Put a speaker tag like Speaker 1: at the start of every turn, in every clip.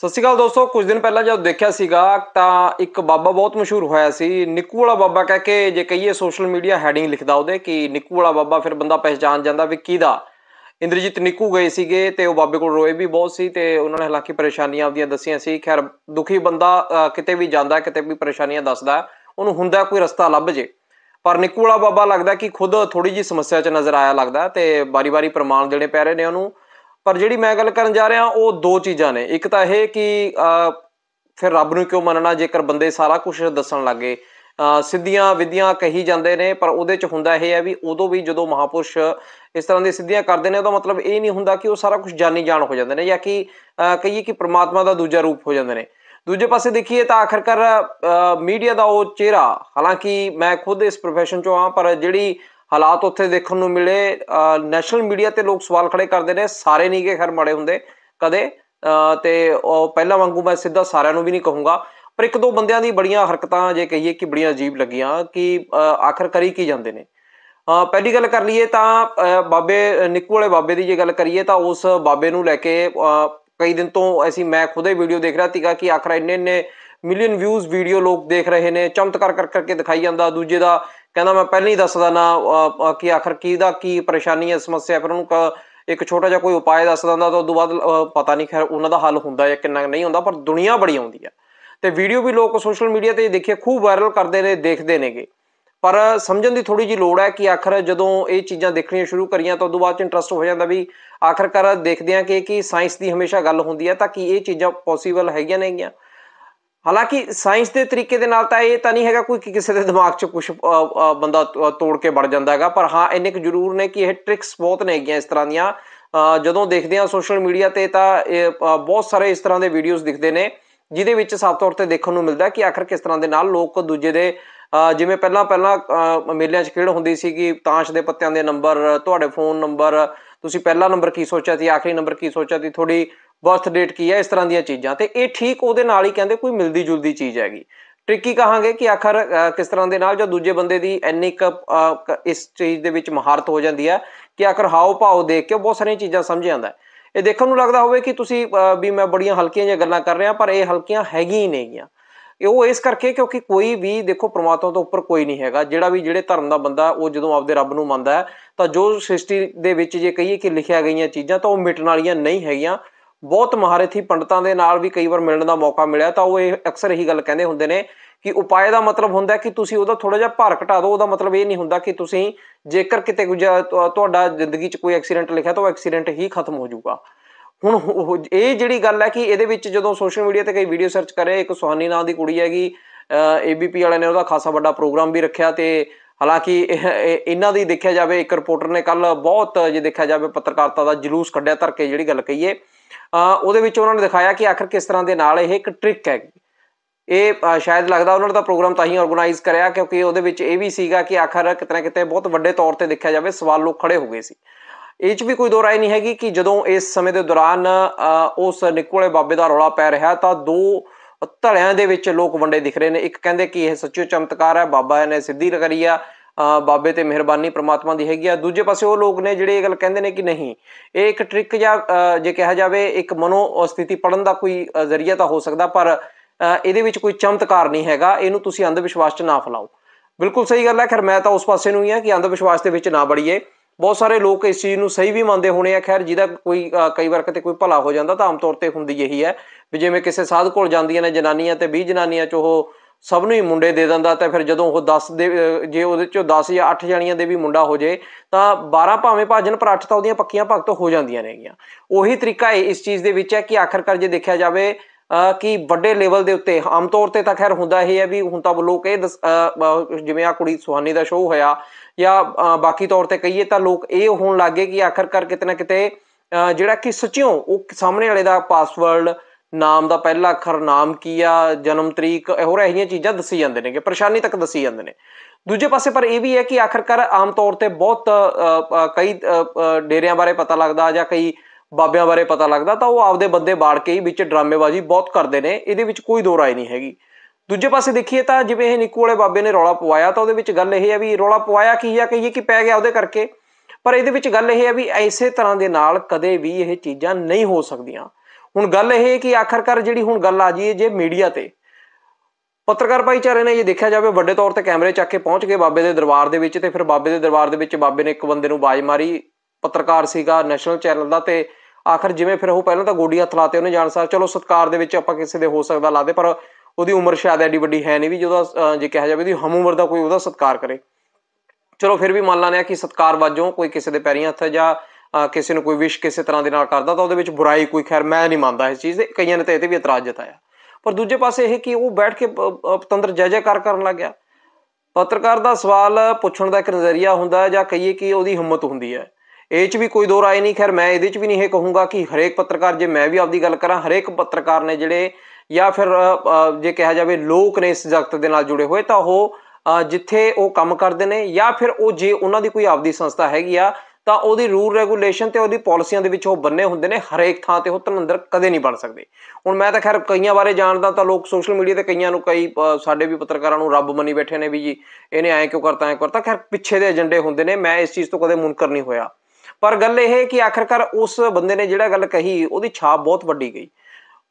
Speaker 1: ਸਤਿ ਸ਼੍ਰੀ ਅਕਾਲ ਦੋਸਤੋ ਕੁਝ ਦਿਨ ਪਹਿਲਾਂ ਜਦੋਂ ਦੇਖਿਆ ਸੀਗਾ ਤਾਂ ਇੱਕ ਬਾਬਾ ਬਹੁਤ ਮਸ਼ਹੂਰ ਹੋਇਆ ਸੀ ਨਿੱਕੂ ਵਾਲਾ ਬਾਬਾ ਕਹਿ ਕੇ ਜੇ ਕਹੀਏ ਸੋਸ਼ਲ ਮੀਡੀਆ ਹੈਡਿੰਗ ਲਿਖਦਾ ਉਹਦੇ ਕਿ ਨਿੱਕੂ ਵਾਲਾ ਬਾਬਾ ਫਿਰ ਬੰਦਾ ਪਹਿਚਾਨ ਜਾਂਦਾ ਵੀ ਕਿਹਦਾ ਇੰਦਰਜੀਤ ਨਿੱਕੂ ਗਏ ਸੀਗੇ ਤੇ ਉਹ ਬਾਬੇ ਕੋਲ ਰੋਏ ਵੀ ਬਹੁਤ ਸੀ ਤੇ ਉਹਨਾਂ ਨੇ ਹਾਲਾਂਕਿ ਪਰੇਸ਼ਾਨੀਆਂ ਆਪਦੀਆਂ ਦੱਸੀਆਂ ਸੀ ਖੈਰ ਦੁਖੀ ਬੰਦਾ ਕਿਤੇ ਵੀ ਜਾਂਦਾ ਕਿਤੇ ਵੀ ਪਰੇਸ਼ਾਨੀਆਂ ਦੱਸਦਾ ਉਹਨੂੰ ਹੁੰਦਾ ਕੋਈ ਰਸਤਾ ਲੱਭ ਜੇ ਪਰ ਨਿੱਕੂ ਵਾਲਾ ਬਾਬਾ ਲੱਗਦਾ ਕਿ ਖੁਦ ਥੋੜੀ ਜੀ ਸਮੱਸਿਆ 'ਚ ਨਜ਼ਰ ਆਇਆ ਲੱਗਦਾ ਤੇ ਬਾਰੀ-ਬਾਰੀ ਪ੍ਰਮਾਣ ਦੇਣੇ ਪੈ ਰਹੇ ਨੇ ਉਹਨੂੰ ਪਰ ਜਿਹੜੀ ਮੈਂ ਗੱਲ ਕਰਨ ਜਾ ਰਿਹਾ ਉਹ ਦੋ ਚੀਜ਼ਾਂ ਨੇ ਇੱਕ ਤਾਂ ਇਹ ਕਿ ਫਿਰ ਰੱਬ ਨੂੰ ਕਿਉਂ ਮੰਨਣਾ ਜੇਕਰ ਬੰਦੇ ਸਾਰਾ ਕੁਝ ਦੱਸਣ ਲੱਗੇ ਸਿੱਧੀਆਂ ਵਿਧੀਆਂ ਕਹੀ ਜਾਂਦੇ ਨੇ ਪਰ ਉਹਦੇ ਚ ਹੁੰਦਾ ਇਹ ਹੈ ਵੀ ਉਦੋਂ ਵੀ ਜਦੋਂ ਮਹਾਪੁਰਸ਼ ਇਸ ਤਰ੍ਹਾਂ ਦੀ ਸਿੱਧੀਆਂ ਕਰਦੇ ਨੇ ਉਹਦਾ ਮਤਲਬ ਇਹ ਨਹੀਂ ਹੁੰਦਾ ਕਿ ਉਹ ਸਾਰਾ ਕੁਝ ਜਾਣੀ ਜਾਣ ਹੋ ਜਾਂਦੇ ਨੇ ਜਾਂ ਕਿ ਕਹੀਏ ਕਿ ਪ੍ਰਮਾਤਮਾ ਦਾ ਦੂਜਾ ਰੂਪ ਹੋ ਜਾਂਦੇ ਨੇ ਦੂਜੇ ਪਾਸੇ ਦੇਖੀਏ ਤਾਂ ਆਖਰਕਾਰ ਮੀਡੀਆ ਦਾ ਉਹ ਚਿਹਰਾ ਹਾਲਾਂਕਿ ਮੈਂ ਖੁਦ ਇਸ profession ਚੋਂ ਆ ਪਰ ਜਿਹੜੀ ਹਾਲਾਤ ਉੱਥੇ ਦੇਖਣ ਨੂੰ ਮਿਲੇ ਨੈਸ਼ਨਲ ਮੀਡੀਆ ਤੇ ਲੋਕ ਸਵਾਲ ਖੜੇ ਕਰਦੇ ਨੇ ਸਾਰੇ ਨਹੀਂ ਕਿ ਖਰ ਮੜੇ ਹੁੰਦੇ ਕਦੇ ਤੇ ਉਹ ਪਹਿਲਾਂ ਵਾਂਗੂ ਮੈਂ ਸਿੱਧਾ ਸਾਰਿਆਂ ਨੂੰ ਵੀ ਨਹੀਂ ਕਹੂੰਗਾ ਪਰ ਇੱਕ ਦੋ ਬੰਦਿਆਂ ਦੀ ਬੜੀਆਂ ਹਰਕਤਾਂ ਜੇ ਕਹੀਏ ਕਿ ਬੜੀਆਂ ਅਜੀਬ ਲੱਗੀਆਂ ਕਿ ਆਖਰ ਕਰੀ ਕੀ ਜਾਂਦੇ ਨੇ ਪਹਿਲੀ ਗੱਲ ਕਰ ਲਈਏ ਤਾਂ ਬਾਬੇ ਨਿੱਕੂ ਵਾਲੇ ਬਾਬੇ ਦੀ ਜੇ ਗੱਲ ਕਰੀਏ ਤਾਂ ਉਸ ਬਾਬੇ ਨੂੰ ਲੈ ਕੇ ਕਈ ਦਿਨ ਤੋਂ ਐਸੀ ਮੈਂ ਖੁਦੇ ਵੀਡੀਓ ਦੇਖ ਰਿਹਾ ਸੀਗਾ ਕਿ ਆਖਰ ਇੰਨੇ ਨੇ ਮਿਲੀਅਨ ਵਿਊਜ਼ ਵੀਡੀਓ ਲੋਕ ਦੇਖ ਰਹੇ ਨੇ ਚਮਤਕਾਰ ਕਰ ਕਰਕੇ ਦਿਖਾਈ ਜਾਂਦਾ ਦੂਜੇ ਦਾ ਕਹਿੰਦਾ ਮੈਂ ਪਹਿਲਾਂ ਹੀ ਦੱਸਦਾ ਨਾ ਕਿ ਆਖਰ ਕੀ ਦਾ ਕੀ ਪਰੇਸ਼ਾਨੀ ਹੈ ਸਮੱਸਿਆ ਫਿਰ ਉਹਨੂੰ ਇੱਕ ਛੋਟਾ ਜਿਹਾ ਕੋਈ ਉਪਾਅ ਦੱਸ ਦਿੰਦਾ ਤਾਂ ਉਸ ਤੋਂ ਬਾਅਦ ਪਤਾ ਨਹੀਂ ਖੈਰ ਉਹਨਾਂ ਦਾ ਹੱਲ ਹੁੰਦਾ ਜਾਂ ਕਿੰਨਾ ਨਹੀਂ ਹੁੰਦਾ ਪਰ ਦੁਨੀਆ ਬੜੀ ਆਉਂਦੀ ਹੈ ਤੇ ਵੀਡੀਓ ਵੀ ਲੋਕ ਸੋਸ਼ਲ ਮੀਡੀਆ ਤੇ ਦੇਖੇ ਖੂਬ ਵਾਇਰਲ ਕਰਦੇ ਨੇ ਦੇਖਦੇ ਨੇਗੇ ਪਰ ਸਮਝਣ ਦੀ ਥੋੜੀ ਜੀ ਲੋੜ ਹੈ ਕਿ ਆਖਰ ਜਦੋਂ ਇਹ ਚੀਜ਼ਾਂ ਦੇਖਣੀਆਂ ਸ਼ੁਰੂ ਕਰੀਆਂ ਤਾਂ ਉਸ ਤੋਂ ਬਾਅਦ ਚ ਇੰਟਰਸਟ ਹੋ ਜਾਂਦਾ ਵੀ ਆਖਰਕਾਰ ਦੇਖਦੇ ਆ ਕਿ ਕੀ ਸਾਇੰਸ ਦੀ ਹਮੇਸ਼ਾ ਗੱਲ ਹੁੰਦੀ ਹੈ ਤਾਂ ਕੀ ਇਹ ਚੀਜ਼ਾਂ ਪੋਸੀਬਲ ਹੈਗੀਆਂ ਨੇਗੀਆਂ ਹਾਲਾਂਕਿ ਸਾਇੰਸ ਦੇ ਤਰੀਕੇ ਦੇ ਨਾਲ ਤਾਂ ਇਹ ਤਾਂ ਨਹੀਂ ਹੈਗਾ ਕੋਈ ਕਿਸੇ ਦੇ ਦਿਮਾਗ 'ਚ ਕੁਝ ਬੰਦਾ ਤੋੜ ਕੇ ਵੜ ਜਾਂਦਾ ਹੈਗਾ ਪਰ ਹਾਂ ਇੰਨੇ ਕੁ ਜ਼ਰੂਰ ਨੇ ਕਿ ਇਹ ਟ੍ਰਿਕਸ ਬਹੁਤ ਨੇ ਗਿਆ ਇਸ ਤਰ੍ਹਾਂ ਦੀਆਂ ਜਦੋਂ ਦੇਖਦੇ ਆ ਸੋਸ਼ਲ ਮੀਡੀਆ ਤੇ ਤਾਂ ਬਹੁਤ ਸਾਰੇ ਇਸ ਤਰ੍ਹਾਂ ਦੇ ਵੀਡੀਓਜ਼ ਦਿਖਦੇ ਨੇ ਜਿਹਦੇ ਵਿੱਚ ਸਭ ਤੌਰ ਤੇ ਦੇਖਣ ਨੂੰ ਮਿਲਦਾ ਕਿ ਆਖਰ ਕਿਸ ਤਰ੍ਹਾਂ ਦੇ ਨਾਲ ਲੋਕ ਦੂਜੇ ਦੇ ਜਿਵੇਂ ਪਹਿਲਾਂ ਪਹਿਲਾਂ ਮੇਲਿਆਂ 'ਚ ਖੇਡ ਹੁੰਦੀ ਸੀ ਕਿ ਤਾਸ਼ ਦੇ ਪੱਤਿਆਂ ਦੇ ਨੰਬਰ ਤੁਹਾਡੇ ਫੋਨ ਨੰਬਰ ਤੁਸੀਂ ਪਹਿਲਾ ਨੰਬਰ ਕੀ ਸੋਚਿਆ ਸੀ ਆਖਰੀ ਨੰਬਰ ਕੀ ਸੋਚਿਆ ਸੀ ਥੋੜੀ ਬਰਥ ਡੇਟ ਕੀ ਹੈ ਇਸ ਤਰ੍ਹਾਂ ਦੀਆਂ ਚੀਜ਼ਾਂ ਤੇ ਇਹ ਠੀਕ ਉਹਦੇ ਨਾਲ ਹੀ ਕਹਿੰਦੇ ਕੋਈ ਮਿਲਦੀ ਜੁਲਦੀ ਚੀਜ਼ ਹੈਗੀ ਟ੍ਰਿਕੀ ਕਹਾਂਗੇ ਕਿ ਆਖਰ ਕਿਸ ਤਰ੍ਹਾਂ ਦੇ ਨਾਲ ਜਾਂ ਦੂਜੇ ਬੰਦੇ ਦੀ ਇੰਨੀ ਕ ਇਸ ਚੀਜ਼ ਦੇ ਵਿੱਚ ਮਹਾਰਤ ਹੋ ਜਾਂਦੀ ਹੈ ਕਿ ਆਖਰ ਹਾਉ ਪਾਉ ਦੇਖ ਕੇ ਬਹੁਤ ਸਾਰੀਆਂ ਚੀਜ਼ਾਂ ਸਮਝ ਜਾਂਦਾ ਇਹ ਦੇਖਣ ਨੂੰ ਲੱਗਦਾ ਹੋਵੇ ਕਿ ਤੁਸੀਂ ਵੀ ਮੈਂ ਬੜੀਆਂ ਹਲਕੀਆਂ ਜਿਹੀਆਂ ਗੱਲਾਂ ਕਰ ਰਿਹਾ ਪਰ ਇਹ ਹਲਕੀਆਂ ਹੈਗੀਆਂ ਹੀ ਨਹੀਂਗੀਆਂ ਉਹ ਇਸ ਕਰਕੇ ਕਿਉਂਕਿ ਕੋਈ ਵੀ ਦੇਖੋ ਪ੍ਰਮਾਤਮਾ ਤੋਂ ਉੱਪਰ ਕੋਈ ਨਹੀਂ ਹੈਗਾ ਜਿਹੜਾ ਵੀ ਜਿਹੜੇ ਧਰਮ ਦਾ ਬੰਦਾ ਉਹ ਜਦੋਂ ਆਪਦੇ ਰੱਬ ਨੂੰ ਮੰਨਦਾ ਹੈ ਤਾਂ ਜੋ ਸ੍ਰਿਸ਼ਟੀ ਦੇ ਵਿੱਚ ਜੇ ਕਹੀਏ ਕਿ ਲਿਖਿਆ ਗਈਆਂ ਚੀਜ਼ਾਂ ਤਾਂ ਉਹ ਮਿਟਣ ਵਾਲੀਆਂ ਨਹੀਂ ਹੈਗੀਆਂ ਬਹੁਤ ਮਹਾਰਥੀ ਪੰਡਤਾਂ ਦੇ ਨਾਲ ਵੀ ਕਈ ਵਾਰ ਮਿਲਣ ਦਾ ਮੌਕਾ ਮਿਲਿਆ ਤਾਂ ਉਹ ਇਹ ਅਕਸਰ ਇਹੀ ਗੱਲ ਕਹਿੰਦੇ ਹੁੰਦੇ ਨੇ ਕਿ ਉਪਾਏ ਦਾ ਮਤਲਬ ਹੁੰਦਾ ਕਿ ਤੁਸੀਂ ਉਹਦਾ ਥੋੜਾ ਜਿਹਾ ਭਾਰ ਘਟਾ ਦਿਓ ਉਹਦਾ ਮਤਲਬ ਇਹ ਨਹੀਂ ਹੁੰਦਾ ਕਿ ਤੁਸੀਂ ਜੇਕਰ ਕਿਤੇ ਤੁਹਾਡਾ ਜ਼ਿੰਦਗੀ 'ਚ ਕੋਈ ਐਕਸੀਡੈਂਟ ਲਿਖਿਆ ਤਾਂ ਉਹ ਐਕਸੀਡੈਂਟ ਹੀ ਖਤਮ ਹੋ ਜਾਊਗਾ ਹੁਣ ਇਹ ਜਿਹੜੀ ਗੱਲ ਹੈ ਕਿ ਇਹਦੇ ਵਿੱਚ ਜਦੋਂ ਸੋਸ਼ਲ ਮੀਡੀਆ ਤੇ ਕਈ ਵੀਡੀਓ ਸਰਚ ਕਰੇ ਇੱਕ ਸੁਹਾਨੀ ਨਾਂ ਦੀ ਕੁੜੀ ਹੈਗੀ ਏਬੀਪੀ ਵਾਲਿਆਂ ਨੇ ਉਹਦਾ ਖਾਸਾ ਵੱਡਾ ਪ੍ਰੋਗਰਾਮ ਵੀ ਰੱਖਿਆ ਤੇ ਹਾਲਾਂਕਿ ਇਹਨਾਂ ਦੀ ਦੇਖਿਆ ਜਾਵੇ ਇੱਕ ਰਿਪੋਰਟਰ ਨੇ ਕੱਲ ਬਹੁਤ ਜੇ ਦੇਖਿਆ ਜਾਵੇ ਪੱਤਰਕਾਰਤਾ ਦਾ ਜਲੂਸ ਕੱਢਿਆ ਧਰ ਕੇ ਜਿਹੜੀ ਗੱਲ ਕਹੀਏ ਉਹਦੇ ਵਿੱਚ ਉਹਨਾਂ ਨੇ ਦਿਖਾਇਆ ਕਿ ਆਖਰ ਕਿਸ ਤਰ੍ਹਾਂ ਦੇ ਨਾਲ ਇਹ ਇੱਕ ਟ੍ਰਿਕ ਹੈ ਇਹ ਸ਼ਾਇਦ ਲੱਗਦਾ ਉਹਨਾਂ ਦਾ ਪ੍ਰੋਗਰਾਮ ਤਾਂ ਹੀ ਆਰਗੇਨਾਈਜ਼ ਕਰਿਆ ਕਿਉਂਕਿ ਉਹਦੇ ਵਿੱਚ ਇਹ ਵੀ ਸੀਗਾ ਕਿ ਆਖਰ ਕਿਤਨਾ ਕਿਤੇ ਬਹੁਤ ਵੱਡੇ ਤੌਰ ਤੇ ਦੇਖਿਆ ਜਾਵੇ ਸਵਾਲ ਲੋਕ ਖੜੇ ਹੋ ਗਏ ਸੀ ਇਹ ਚ ਵੀ ਕੋਈ ਦੋ ਰਾਏ ਨਹੀਂ ਹੈਗੀ ਕਿ ਜਦੋਂ ਇਸ ਸਮੇਂ ਦੇ ਦੌਰਾਨ ਉਸ ਨਿਕੋਲੇ ਬਾਬੇ ਦਾ ਰੌਲਾ ਪੈ ਰਿਹਾ ਤਾਂ ਦੋ ਧੜਿਆਂ ਦੇ ਵਿੱਚ ਲੋਕ ਵੰਡੇ ਦਿਖ ਰਹੇ ਨੇ ਇੱਕ ਕਹਿੰਦੇ ਕਿ ਇਹ ਸੱਚੋ ਚਮਤਕਾਰ ਹੈ ਬਾਬਾ ਨੇ ਸਿੱਧੀ ਕਰੀ ਆ ਬਾਬੇ ਤੇ ਮਿਹਰਬਾਨੀ ਪ੍ਰਮਾਤਮਾ ਦੀ ਹੈਗੀ ਆ ਦੂਜੇ ਪਾਸੇ ਉਹ ਲੋਕ ਨੇ ਜਿਹੜੇ ਇਹ ਗੱਲ ਕਹਿੰਦੇ ਨੇ ਕਿ ਨਹੀਂ ਇਹ ਇੱਕ ਟ੍ਰਿਕ ਜਾਂ ਜੇ ਕਿਹਾ ਜਾਵੇ ਇੱਕ ਮਨੋ ਸਥਿਤੀ ਪੜਨ ਦਾ ਕੋਈ ਜ਼ਰੀਆ ਤਾਂ ਹੋ ਸਕਦਾ ਪਰ ਇਹਦੇ ਵਿੱਚ ਕੋਈ ਚਮਤਕਾਰ ਨਹੀਂ ਹੈਗਾ ਇਹਨੂੰ ਤੁਸੀਂ ਅੰਧ ਵਿਸ਼ਵਾਸ 'ਚ ਨਾ ਫਲਾਓ ਬਿਲਕੁਲ ਸਹੀ ਗੱਲ ਹੈ ਖੈਰ ਮੈਂ ਤਾਂ ਉਸ ਪਾਸੇ ਨੂੰ ਹੀ ਆ ਕਿ ਅੰਧ ਵਿਸ਼ਵਾਸ ਦੇ ਵਿੱਚ ਨਾ ਬੜੀਏ ਬਹੁਤ ਸਾਰੇ ਲੋਕ ਇਸ ਚੀਜ਼ ਨੂੰ ਸਹੀ ਵੀ ਮੰਨਦੇ ਹੋਣੇ ਆ ਖੈਰ ਜਿਹਦਾ ਕੋਈ ਕਈ ਵਾਰ ਕਿਤੇ ਕੋਈ ਭਲਾ ਹੋ ਜਾਂਦਾ ਤਾਂ ਆਮ ਤੌਰ ਤੇ ਹੁੰਦੀ ਇਹੀ ਹੈ ਵੀ ਜਿਵੇਂ ਕਿਸੇ ਸਾਧ ਕੋਲ ਜਾਂਦੀਆਂ ਨੇ ਜਨਾਨੀਆਂ ਤੇ 20 ਜਨਾਨੀਆਂ ਚ ਉਹ ਸਭ ਨੂੰ ਹੀ ਮੁੰਡੇ ਦੇ ਦਿੰਦਾ ਤਾਂ ਫਿਰ ਜਦੋਂ ਉਹ 10 ਦੇ ਜੇ ਉਹਦੇ ਚੋਂ 10 ਜਾਂ 8 ਜਣੀਆਂ ਦੇ ਵੀ ਮੁੰਡਾ ਹੋ ਜੇ ਤਾਂ 12 ਭਾਵੇਂ ਭਾਜਨ ਪਰ ਤਾਂ ਉਹਦੀਆਂ ਪੱਕੀਆਂ ਭਗਤ ਹੋ ਜਾਂਦੀਆਂ ਨੇਗੀਆਂ ਉਹੀ ਤਰੀਕਾ ਹੈ ਇਸ ਚੀਜ਼ ਦੇ ਵਿੱਚ ਹੈ ਕਿ ਆਖਰਕਾਰ ਜੇ ਦੇਖਿਆ ਜਾਵੇ ਕਿ ਵੱਡੇ ਲੈਵਲ ਦੇ ਉੱਤੇ ਆਮ ਤੌਰ ਤੇ ਤਾਂ ਖੈਰ ਹੁੰਦਾ ਇਹ ਹੈ ਵੀ ਹੁਣ ਤਾਂ ਲੋਕ ਇਹ ਜਿਵੇਂ ਆ ਕੁੜੀ ਸੁਹਾਨੀ ਦਾ ਸ਼ੋਅ ਹੋਇਆ ਜਾਂ ਬਾਕੀ ਤੌਰ ਤੇ ਕਹੀਏ ਤਾਂ ਲੋਕ ਇਹ ਹੋਣ ਲੱਗੇ ਕਿ ਆਖਰਕਾਰ ਕਿਤੇ ਨਾ ਕਿਤੇ ਜਿਹੜਾ ਕਿ ਸੱਚਿਓ ਉਹ ਸਾਹਮਣੇ ਵਾਲੇ ਦਾ ਪਾਸਵਰਡ ਨਾਮ ਦਾ ਪਹਿਲਾ ਅੱਖਰ ਨਾਮ ਕੀ ਆ ਜਨਮ ਤਰੀਕ ਹੋਰ ਇਹੀਆਂ ਚੀਜ਼ਾਂ ਦੱਸੀ ਜਾਂਦੇ ਨੇ ਕਿ ਪਰੇਸ਼ਾਨੀ ਤੱਕ ਦੱਸੀ ਜਾਂਦੇ ਨੇ ਦੂਜੇ ਪਾਸੇ ਪਰ ਇਹ ਵੀ ਹੈ ਕਿ ਆਖਰਕਾਰ ਆਮ ਤੌਰ ਤੇ ਬਹੁਤ ਕਈ ਡੇਰਿਆਂ ਬਾਰੇ ਪਤਾ ਲੱਗਦਾ ਜਾਂ ਕਈ ਬਾਬਿਆਂ ਬਾਰੇ ਪਤਾ ਲੱਗਦਾ ਤਾਂ ਉਹ ਆਪਦੇ ਬੰਦੇ ਬਾੜ ਕੇ ਹੀ ਵਿੱਚ ਡਰਾਮੇਬਾਜ਼ੀ ਬਹੁਤ ਕਰਦੇ ਨੇ ਇਹਦੇ ਵਿੱਚ ਕੋਈ ਦੋ ਰਾਏ ਨਹੀਂ ਹੈਗੀ ਦੂਜੇ ਪਾਸੇ ਦੇਖੀਏ ਤਾਂ ਜਿਵੇਂ ਇਹ ਨਿੱਕੂ ਵਾਲੇ ਬਾਬੇ ਨੇ ਰੌਲਾ ਪਵਾਇਆ ਤਾਂ ਉਹਦੇ ਵਿੱਚ ਗੱਲ ਇਹ ਹੈ ਵੀ ਰੌਲਾ ਪਵਾਇਆ ਕੀ ਆ ਕਹੀਏ ਕਿ ਪੈ ਗਿਆ ਉਹਦੇ ਕਰਕੇ ਪਰ ਇਹਦੇ ਵਿੱਚ ਗੱਲ ਇਹ ਹੈ ਵੀ ਐਸੇ ਤਰ੍ਹਾਂ ਦੇ ਨਾਲ ਕਦੇ ਵੀ ਇਹ ਚੀਜ਼ਾਂ ਨਹੀਂ ਹੋ ਸਕਦੀਆਂ ਹੁਣ ਗੱਲ ਇਹ ਹੈ ਕਿ ਆਖਰਕਾਰ ਜਿਹੜੀ ਹੁਣ ਗੱਲ ਆ ਜੀ ਜੇ ਮੀਡੀਆ ਤੇ ਪੱਤਰਕਾਰ ਭਾਈਚਾਰੇ ਨੇ ਇਹ ਦੇਖਿਆ ਜਾਵੇ ਵੱਡੇ ਤੌਰ ਤੇ ਕੈਮਰੇ ਚੱਕ ਕੇ ਪਹੁੰਚ ਗਏ ਬਾਬੇ ਦੇ ਦਰਬਾਰ ਦੇ ਵਿੱਚ ਤੇ ਫਿਰ ਬਾਬੇ ਦੇ ਦਰਬਾਰ ਦੇ ਵਿੱਚ ਬਾਬੇ ਨੇ ਇੱਕ ਬੰਦੇ ਨੂੰ ਬਾਜ ਮਾਰੀ ਪੱਤਰਕਾਰ ਸੀਗਾ ਨੈਸ਼ਨਲ ਚੈਨਲ ਦਾ ਤੇ ਆਖਰ ਜਿਵੇਂ ਫਿਰ ਉਹ ਪਹਿਲਾਂ ਤਾਂ ਗੋਡੀ ਹੱਥ ਲਾਤੇ ਉਹਨੇ ਜਾਣ ਸਾਹਿਬ ਚਲੋ ਸਤਕਾਰ ਦੇ ਵਿੱਚ ਆਪਾਂ ਕਿਸੇ ਦੇ ਹੋ ਸਕਦਾ ਲਾਦੇ ਪਰ ਉਹਦੀ ਉਮਰ ਸ਼ਾਇਦ ਐਡੀ ਵੱਡੀ ਹੈ ਨਹੀਂ ਵੀ ਜਿਹਦਾ ਜੇ ਕਿਹਾ ਜਾਵੇ ਉਹਦੀ ਹਮ ਉਮਰ ਦਾ ਕੋਈ ਉਹਦਾ ਸਤਕਾਰ ਕਰੇ ਚਲੋ ਫਿਰ ਵੀ ਮੰਨ ਲਾਂਦੇ ਆ ਕਿ ਸਤਕਾਰ ਵਾਜੋਂ ਕੋਈ ਕਿਸੇ ਦੇ ਪੈਰੀਂ ਹੱਥ ਜਾਂ ਕਿਸੇ ਨੂੰ ਕੋਈ ਵਿਸ਼ ਕਿਸੇ ਤਰ੍ਹਾਂ ਦੇ ਨਾਲ ਕਰਦਾ ਤਾਂ ਉਹਦੇ ਵਿੱਚ ਬੁਰਾਈ ਕੋਈ ਖੈਰ ਮੈਂ ਨਹੀਂ ਮੰਨਦਾ ਇਸ ਚੀਜ਼ ਦੇ ਕਈਆਂ ਨੇ ਤਾਂ ਇਹ ਤੇ ਵੀ ਇਤਰਾਜ਼ ਜਤਾਇਆ ਪਰ ਦੂਜੇ ਪਾਸੇ ਇਹ ਕਿ ਉਹ ਬੈਠ ਕੇ ਪਤੰਦਰ ਜੈ ਕਰ ਕਰਨ ਲੱਗਿਆ ਪੱਤਰਕਾਰ ਦਾ ਸਵਾਲ ਪੁੱਛਣ ਦਾ ਇੱਕ ਨਜ਼ਰੀਆ ਹੁੰਦਾ ਹੈ ਜਾਂ ਕਹੀਏ ਕਿ ਉਹਦੀ ਹਿੰਮਤ ਹੁੰਦੀ ਹੈ ਇਹ 'ਚ ਵੀ ਕੋਈ ਦੋ ਰਾਏ ਨਹੀਂ ਖੈਰ ਮੈਂ ਇਹਦੇ 'ਚ ਵੀ ਨਹੀਂ ਇਹ ਕਹੂੰਗਾ ਕਿ ਹਰੇਕ ਪੱਤਰਕਾਰ ਜੇ ਮੈਂ ਵੀ ਆਪਦੀ ਗੱਲ ਕਰਾਂ ਹਰੇਕ ਪੱਤਰਕਾਰ ਨੇ ਜਿਹੜੇ ਜਾਂ ਫਿਰ ਜੇ ਕਿਹਾ ਜਾਵੇ ਲੋਕ ਨੇ ਇਸ ਜਗਤ ਦੇ ਨਾਲ ਜੁੜੇ ਹੋਏ ਤਾਂ ਉਹ ਜਿੱਥੇ ਉਹ ਕੰਮ ਕਰਦੇ ਨੇ ਜਾਂ ਫਿਰ ਉਹ ਜੇ ਉਹਨਾਂ ਦੀ ਕੋਈ ਆਪਦੀ ਸੰਸਥਾ ਹੈਗੀ ਆ ਤਾਂ ਉਹਦੀ ਰੂਲ ਰੈਗੂਲੇਸ਼ਨ ਤੇ ਉਹਦੀ ਪਾਲਿਸੀਆਂ ਦੇ ਵਿੱਚ ਉਹ ਬੰਨੇ ਹੁੰਦੇ ਨੇ ਹਰੇਕ ਥਾਂ ਤੇ ਉਹ ਧਨੰਦਰ ਕਦੇ ਨਹੀਂ ਬਣ ਸਕਦੇ ਹੁਣ ਮੈਂ ਤਾਂ ਖੈਰ ਕਈਆਂ ਬਾਰੇ ਜਾਣਦਾ ਤਾਂ ਲੋਕ ਸੋਸ਼ਲ ਮੀਡੀਆ ਤੇ ਕਈਆਂ ਨੂੰ ਕਈ ਸਾਡੇ ਵੀ ਪੱਤਰਕਾਰਾਂ ਨੂੰ ਰੱਬ ਮੰਨੀ ਬੈਠੇ ਨੇ ਵੀ ਜੀ ਇਹਨੇ ਐਂ ਕਿਉਂ ਕਰਤਾ ਐਂ ਕਰਤਾ ਖੈਰ ਪਿੱਛੇ ਦੇ ਏਜੰਡੇ ਹੁੰਦੇ ਨੇ ਮੈਂ ਇਸ ਚੀਜ਼ ਤੋਂ ਕਦੇ ਮੁਨਕਰ ਨਹੀਂ ਹੋਇਆ ਪਰ ਗੱਲ ਇਹ ਹੈ ਕਿ ਆਖਰਕਾਰ ਉਸ ਬੰਦੇ ਨੇ ਜਿਹੜਾ ਗੱਲ ਕਹੀ ਉਹਦੀ ਛਾਪ ਬਹੁਤ ਵੱਡੀ ਗਈ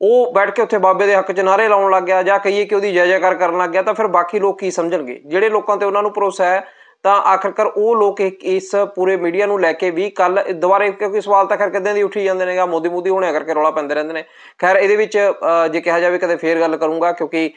Speaker 1: ਉਹ ਬੈਠ ਕੇ ਉੱਥੇ ਬਾਬੇ ਦੇ ਹੱਕ 'ਚ ਨਾਰੇ ਲਾਉਣ ਲੱਗ ਗਿਆ ਜਾਂ ਕਹੀਏ ਕਿ ਉਹਦੀ ਜੈ ਜੈਕਾਰ ਕਰਨ ਲੱਗ ਗਿਆ ਤਾਂ ਫਿਰ ਬਾਕੀ ਲੋਕ ਕੀ ਸਮਝਣਗੇ ਜਿਹੜੇ ਲੋਕਾਂ ਤੇ ਉਹਨਾਂ ਨੂੰ ਭਰੋਸਾ ਹੈ ਤਾਂ ਆਖਰਕਾਰ ਉਹ ਲੋਕ ਇਸ ਪੂਰੇ মিডিਆ ਨੂੰ ਲੈ ਕੇ ਵੀ ਕੱਲ ਦੁਬਾਰੇ ਕਿਉਂਕਿ ਸਵਾਲ ਤਾਂ ਖੈਰ ਦਿੰਦੇ ਦੀ ਉੱਠੀ ਜਾਂਦੇ ਨੇਗਾ ਮੋਦੀ ਮੋਦੀ ਹੋਣਿਆ ਕਰਕੇ ਰੌਲਾ ਪੈਂਦੇ ਰਹਿੰਦੇ ਨੇ ਖੈਰ ਇਹਦੇ ਵਿੱਚ ਜੇ ਕਿਹਾ ਜਾਵੇ ਕਦੇ ਫੇਰ ਗੱਲ ਕਰੂੰਗਾ ਕਿਉਂਕਿ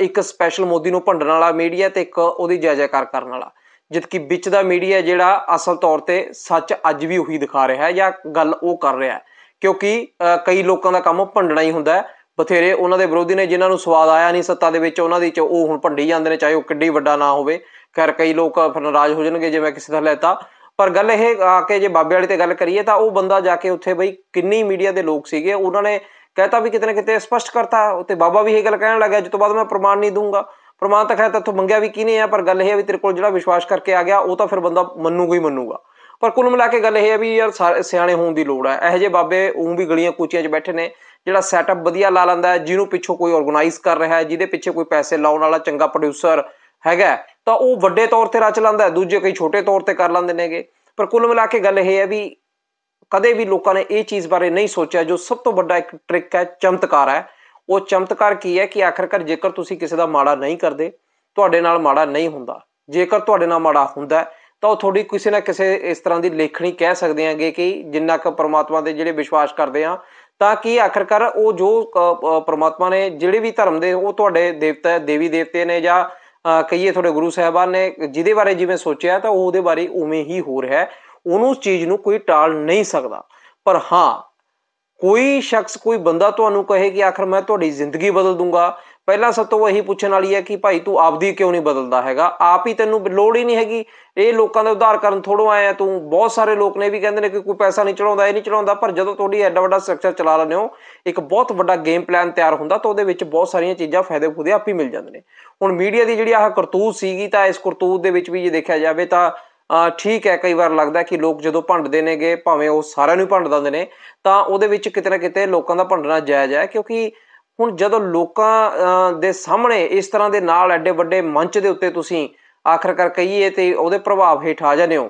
Speaker 1: ਇੱਕ ਸਪੈਸ਼ਲ ਮੋਦੀ ਨੂੰ ਭੰਡਣ ਵਾਲਾ মিডিਆ ਤੇ ਇੱਕ ਉਹਦੀ ਜੈ ਜੈਕਾਰ ਕਰਨ ਵਾਲਾ ਜਿਤਕੀ ਵਿੱਚ ਦਾ মিডিਆ ਜਿਹੜਾ ਅਸਲ ਤੌਰ ਤੇ ਸੱਚ ਅੱਜ ਵੀ ਉਹੀ ਦਿਖਾ ਰਿਹਾ ਹੈ ਜਾਂ ਗੱਲ ਉਹ ਕਰ ਰਿਹਾ ਹੈ ਕਿਉਂਕਿ ਕਈ ਲੋਕਾਂ ਦਾ ਕੰਮ ਭੰਡਣਾ ਹੀ ਹੁੰਦਾ ਹੈ ਬਥੇਰੇ ਉਹਨਾਂ ਦੇ ਵਿਰੋਧੀ ਨੇ ਜਿਨ੍ਹਾਂ ਨੂੰ ਸਵਾਦ ਆਇਆ ਨਹੀਂ ਸੱਤਾ ਦੇ ਵਿੱਚ ਉਹਨਾਂ ਦੀ ਉਹ ਹੁਣ ਭੰਡੀ ਜਾਂਦੇ ਨੇ ਚਾਹੇ ਉਹ ਕਿੱਡੀ ਵੱਡਾ ਨਾ ਹੋਵੇ ਖੈਰ ਕਈ ਲੋਕ ਫਿਰ ਨਾਰਾਜ਼ ਹੋ ਜਾਣਗੇ ਜੇ ਮੈਂ ਕਿਸੇ ਦਾ ਲੈਤਾ ਪਰ ਗੱਲ ਇਹ ਆ ਕੇ ਜੇ ਬਾਬੇ ਵਾਲੀ ਤੇ ਗੱਲ ਕਰੀਏ ਤਾਂ ਉਹ ਬੰਦਾ ਜਾ ਕੇ ਉੱਥੇ ਬਈ ਕਿੰਨੀ ਮੀਡੀਆ ਦੇ ਲੋਕ ਸੀਗੇ ਉਹਨਾਂ ਨੇ ਕਹਤਾ ਵੀ ਕਿਤੇ ਨਾ ਕਿਤੇ ਸਪਸ਼ਟ ਕਰਤਾ ਉੱਤੇ ਬਾਬਾ ਵੀ ਇਹ ਗੱਲ ਕਹਿਣ ਲੱਗਾ ਜਿਸ ਤੋਂ ਬਾਅਦ ਮੈਂ ਪ੍ਰਮਾਣ ਨਹੀਂ ਦੂੰਗਾ ਪ੍ਰਮਾਣ ਤਾਂ ਖੈਰ ਤੂੰ ਮੰਗਿਆ ਵੀ ਕਿਨੇ ਆ ਪਰ ਗੱਲ ਇਹ ਹੈ ਵੀ ਤੇਰੇ ਕੋਲ ਜਿਹੜਾ ਵਿਸ਼ਵਾਸ ਕਰਕੇ ਆ ਗਿਆ ਉਹ ਤਾਂ ਫਿਰ ਬੰਦਾ ਮੰਨੂਗਾ ਹੀ ਮੰਨੂਗਾ ਪਰ ਕੁੱਲ ਮਿਲਾ ਕੇ ਗੱਲ ਇਹ ਹੈ ਵੀ ਯਾਰ ਸਿਆਣੇ ਹੋਣ ਦੀ ਲੋੜ ਹੈ ਇਹ ਜੇ ਬਾਬੇ ਉਹ ਵੀ ਗਲੀਆਂ ਕੂਚੀਆਂ 'ਚ ਬੈਠੇ ਨੇ ਜਿਹੜਾ ਸੈਟਅਪ ਵਧੀਆ ਲਾ ਲੈਂਦਾ ਜਿਹਨੂੰ ਪਿੱਛੋਂ ਕੋਈ ਆਰਗੇਨਾਈਜ਼ ਕਰ ਰਿਹਾ ਹੈ ਜਿਹਦੇ ਪਿੱਛੇ ਕੋਈ ਪੈਸੇ ਲਾਉਣ ਵਾਲਾ ਚੰਗਾ ਪ੍ਰੋਡਿਊਸਰ ਹੈਗਾ ਤਾਂ ਉਹ ਵੱਡੇ ਤੌਰ ਤੇ ਰਚ ਲੈਂਦਾ ਦੂਜੇ ਕਈ ਛੋਟੇ ਤੌਰ ਤੇ ਕਰ ਲੈਂਦੇ ਨੇਗੇ ਪਰ ਕੁੱਲ ਮਿਲਾ ਕੇ ਗੱਲ ਇਹ ਹੈ ਵੀ ਕਦੇ ਵੀ ਲੋਕਾਂ ਨੇ ਇਹ ਚੀਜ਼ ਬਾਰੇ ਨਹੀਂ ਸੋਚਿਆ ਜੋ ਸਭ ਤੋਂ ਵੱਡਾ ਇੱਕ ਟ੍ਰਿਕ ਹੈ ਚਮਤਕਾਰ ਹੈ ਉਹ ਚਮਤਕਾਰ ਕੀ ਹੈ ਕਿ ਆਖਰਕਾਰ ਜੇਕਰ ਤੁਸੀਂ ਕਿਸੇ ਦਾ ਮਾੜਾ ਨਹੀਂ ਕਰਦੇ ਤੁਹਾਡੇ ਨਾਲ ਮਾੜਾ ਨਹੀਂ ਹੁੰਦਾ ਜੇਕਰ ਤੁਹਾਡੇ ਨਾਲ ਮਾੜਾ ਹੁੰਦਾ ਤਾਂ ਉਹ ਤੁਹਾਡੀ ਕਿਸੇ ਨਾ ਕਿਸੇ ਇਸ ਤਰ੍ਹਾਂ ਦੀ ਲੇਖਣੀ ਕਹਿ ਸਕਦੇ ਆਂਗੇ ਕਿ ਜਿੰਨਾ ਕੁ ਪਰਮਾਤਮਾ ਦੇ ਜਿਹੜੇ ਵਿਸ਼ਵਾਸ ਕਰਦੇ ਆ ਤਾਂ ਕਿ ਆਖਰਕਾਰ ਉਹ ਜੋ ਪਰਮਾਤਮਾ ਨੇ ਜਿਹੜੇ ਵੀ ਧਰਮ ਦੇ ਉਹ ਤੁਹਾਡੇ ਦੇਵਤਾ ਦੇਵੀ ਦੇਵਤੇ ਨੇ ਜਾਂ ਕਹੀਏ ਤੁਹਾਡੇ ਗੁਰੂ ਸਾਹਿਬਾਨ ਨੇ ਜਿਹਦੇ ਬਾਰੇ ਜਿਵੇਂ ਸੋਚਿਆ ਤਾਂ ਉਹਦੇ ਬਾਰੇ ਉਵੇਂ ਹੀ ਹੋ ਰਿਹਾ ਹੈ ਉਹਨੂੰ ਉਸ ਚੀਜ਼ ਨੂੰ ਕੋਈ ਟਾਲ ਨਹੀਂ ਸਕਦਾ ਪਰ ਹਾਂ ਕੋਈ ਸ਼ਖਸ ਕੋਈ ਬੰਦਾ ਤੁਹਾਨੂੰ ਕਹੇ ਕਿ ਆਖਰ ਮੈਂ ਤੁਹਾਡੀ ਜ਼ਿੰਦਗੀ ਬਦਲ ਦੂੰਗਾ ਪਹਿਲਾਂ ਸਭ ਤੋਂ ਇਹੀ ਪੁੱਛਣ ਵਾਲੀ ਹੈ ਕਿ ਭਾਈ ਤੂੰ ਆਪਦੀ ਕਿਉਂ ਨਹੀਂ ਬਦਲਦਾ ਹੈਗਾ ਆਪ ਹੀ ਤੈਨੂੰ ਲੋੜ ਹੀ ਨਹੀਂ ਹੈਗੀ ਇਹ ਲੋਕਾਂ ਦਾ ਉਧਾਰ ਕਰਨ ਥੋੜੋ ਆਇਆ ਤੂੰ ਬਹੁਤ ਸਾਰੇ ਲੋਕ ਨੇ ਵੀ ਕਹਿੰਦੇ ਨੇ ਕਿ ਕੋਈ ਪੈਸਾ ਨਹੀਂ ਚੜਾਉਂਦਾ ਇਹ ਨਹੀਂ ਚੜਾਉਂਦਾ ਪਰ ਜਦੋਂ ਤੁਹਾਡੀ ਐਡਾ ਵੱਡਾ ਸਟਰਕਚਰ ਚਲਾ ਲੈਂਦੇ ਹੋ ਇੱਕ ਬਹੁਤ ਵੱਡਾ ਗੇਮ ਪਲਾਨ ਤਿਆਰ ਹੁੰਦਾ ਤਾਂ ਉਹਦੇ ਵਿੱਚ ਬਹੁਤ ਸਾਰੀਆਂ ਚੀਜ਼ਾਂ ਫਾਇਦੇ ਖੁਦੇ ਆਪ ਹੀ ਮਿਲ ਜਾਂਦੇ ਨੇ ਹੁਣ ਮੀਡੀਆ ਦੀ ਜਿਹੜੀ ਆਹ ਕਰਤੂਤ ਸੀਗੀ ਤਾਂ ਇਸ ਕਰਤੂਤ ਦੇ ਵਿੱਚ ਵੀ ਜੇ ਦੇਖਿਆ ਜਾਵੇ ਤਾਂ ਠੀਕ ਹੈ ਕਈ ਵਾਰ ਲੱਗਦਾ ਕਿ ਲੋਕ ਜਦੋਂ ਭੰਡਦੇ ਨੇਗੇ ਭਾਵੇਂ ਉਹ ਸਾਰਿਆਂ ਨੂੰ ਭੰਡਦਾ ਦਿੰਦੇ ਨੇ ਤਾਂ ਉਹਦੇ ਵਿੱਚ ਕਿਤੇ ਨਾ ਕਿਤੇ ਲੋਕਾਂ ਦਾ ਭੰਡਣਾ ਜਾਇਜ਼ ਹੈ ਕਿਉਂਕਿ ਹੁਣ ਜਦੋਂ ਲੋਕਾਂ ਦੇ ਸਾਹਮਣੇ ਇਸ ਤਰ੍ਹਾਂ ਦੇ ਨਾਲ ਐਡੇ ਵੱਡੇ ਮੰਚ ਦੇ ਉੱਤੇ ਤੁਸੀਂ ਆਖਰਕਾਰ ਕਹੀਏ ਤੇ ਉਹਦੇ ਪ੍ਰਭਾਵ ਹੇਠ ਆ ਜਾਂਦੇ ਹੋ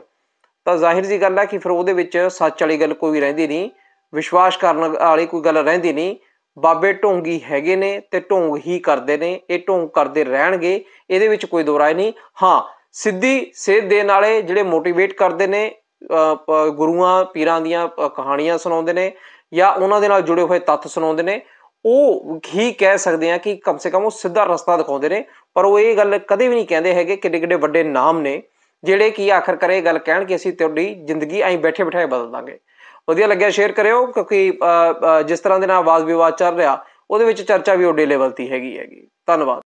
Speaker 1: ਤਾਂ ਜ਼ਾਹਿਰ ਜੀ ਗੱਲ ਹੈ ਕਿ ਫਿਰ ਉਹਦੇ ਵਿੱਚ ਸੱਚ ਵਾਲੀ ਗੱਲ ਕੋਈ ਰਹਿੰਦੀ ਨਹੀਂ ਵਿਸ਼ਵਾਸ ਕਰਨ ਵਾਲੀ ਕੋਈ ਗੱਲ ਰਹਿੰਦੀ ਨਹੀਂ ਬਾਬੇ ਢੋਂਗੀ ਹੈਗੇ ਨੇ ਤੇ ਢੋਂਗ ਹੀ ਕਰਦੇ ਨੇ ਇਹ ਢੋਂਗ ਕਰਦੇ ਰਹਿਣਗੇ ਇਹਦੇ ਵਿੱਚ ਕੋਈ ਦੋਰਾਏ ਨਹੀਂ ਹਾਂ ਸਿੱਧੀ ਸੇਧ ਦੇਣ ਵਾਲੇ ਜਿਹੜੇ ਮੋਟੀਵੇਟ ਕਰਦੇ ਨੇ ਗੁਰੂਆਂ ਪੀਰਾਂ ਦੀਆਂ ਕਹਾਣੀਆਂ ਸੁਣਾਉਂਦੇ ਨੇ ਜਾਂ ਉਹਨਾਂ ਦੇ ਨਾਲ ਜੁੜੇ ਹੋਏ ਤੱਥ ਸੁਣਾਉਂਦੇ ਨੇ ਉਹ ਹੀ ਕਹਿ ਸਕਦੇ ਆ ਕਿ ਕਮ ਸੇ ਕਮ ਉਹ ਸਿੱਧਾ ਰਸਤਾ ਦਿਖਾਉਂਦੇ ਨੇ ਪਰ ਉਹ ਇਹ ਗੱਲ ਕਦੇ ਵੀ ਨਹੀਂ ਕਹਿੰਦੇ ਹੈਗੇ ਕਿੱਡੇ ਕਿੱਡੇ ਵੱਡੇ ਨਾਮ ਨੇ ਜਿਹੜੇ ਕੀ ਆਖਰ ਕਰੇ ਗੱਲ ਕਹਿਣ ਕਿ ਅਸੀਂ ਤੁਹਾਡੀ ਜ਼ਿੰਦਗੀ ਐਂ ਬੈਠੇ ਬਿਠਾਏ ਬਦਲ ਦਾਂਗੇ ਵਧੀਆ ਲੱਗਿਆ ਸ਼ੇਅਰ ਕਰਿਓ ਕਿਉਂਕਿ ਜਿਸ ਤਰ੍ਹਾਂ ਦੇ ਨਾਲ ਆਵਾਜ਼ ਵਿਵਾਦ ਚੱਲ ਰਿਹਾ ਉਹਦੇ ਵਿੱਚ ਚਰਚਾ ਵੀ ਓਡੇ ਲੈਵਲ ਤੇ ਹੈਗੀ ਹੈਗੀ ਧੰਨਵਾਦ